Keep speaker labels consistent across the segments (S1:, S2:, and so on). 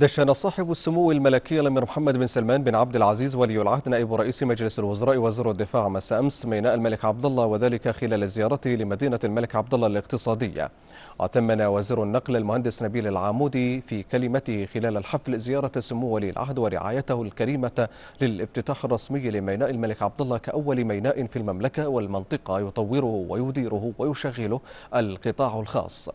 S1: دشن صاحب السمو الملكي الامير محمد بن سلمان بن عبد العزيز ولي العهد نائب رئيس مجلس الوزراء وزير الدفاع مساء امس ميناء الملك عبد الله وذلك خلال زيارته لمدينه الملك عبد الله الاقتصاديه. أتمنا وزير النقل المهندس نبيل العامودي في كلمته خلال الحفل زياره سمو ولي العهد ورعايته الكريمه للافتتاح الرسمي لميناء الملك عبد الله كاول ميناء في المملكه والمنطقه يطوره ويديره ويشغله القطاع الخاص.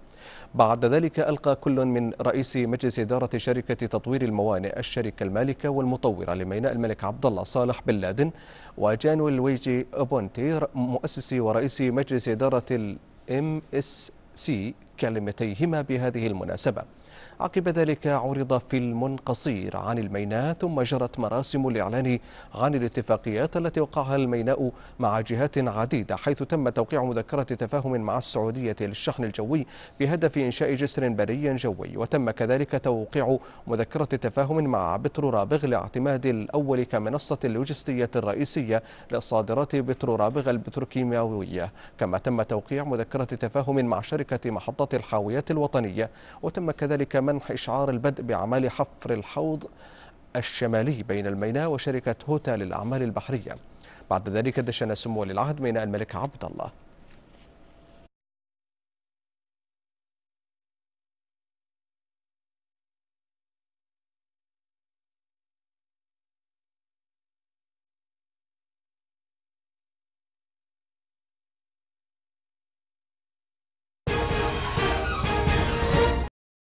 S1: بعد ذلك ألقى كل من رئيس مجلس إدارة شركة تطوير الموانئ الشركة المالكة والمطورة لميناء الملك عبد الله صالح بن لادن وجانويل ويجي أبونتير مؤسس ورئيس مجلس إدارة الام اس سي كلمتيهما بهذه المناسبة عقب ذلك عرض فيلم قصير عن الميناء ثم جرت مراسم الإعلان عن الاتفاقيات التي وقعها الميناء مع جهات عديدة حيث تم توقيع مذكرة تفاهم مع السعودية للشحن الجوي بهدف إنشاء جسر بري جوي وتم كذلك توقيع مذكرة تفاهم مع بترو رابغ لاعتماد الأول كمنصة اللوجستية الرئيسية لصادرات بترو رابغ البتروكيماوية كما تم توقيع مذكرة تفاهم مع شركة محطة الحاويات الوطنية وتم كذلك وذلك منح إشعار البدء بأعمال حفر الحوض الشمالي بين الميناء وشركة هوتا للأعمال البحرية بعد ذلك دشن سمو ولي العهد ميناء الملك عبد الله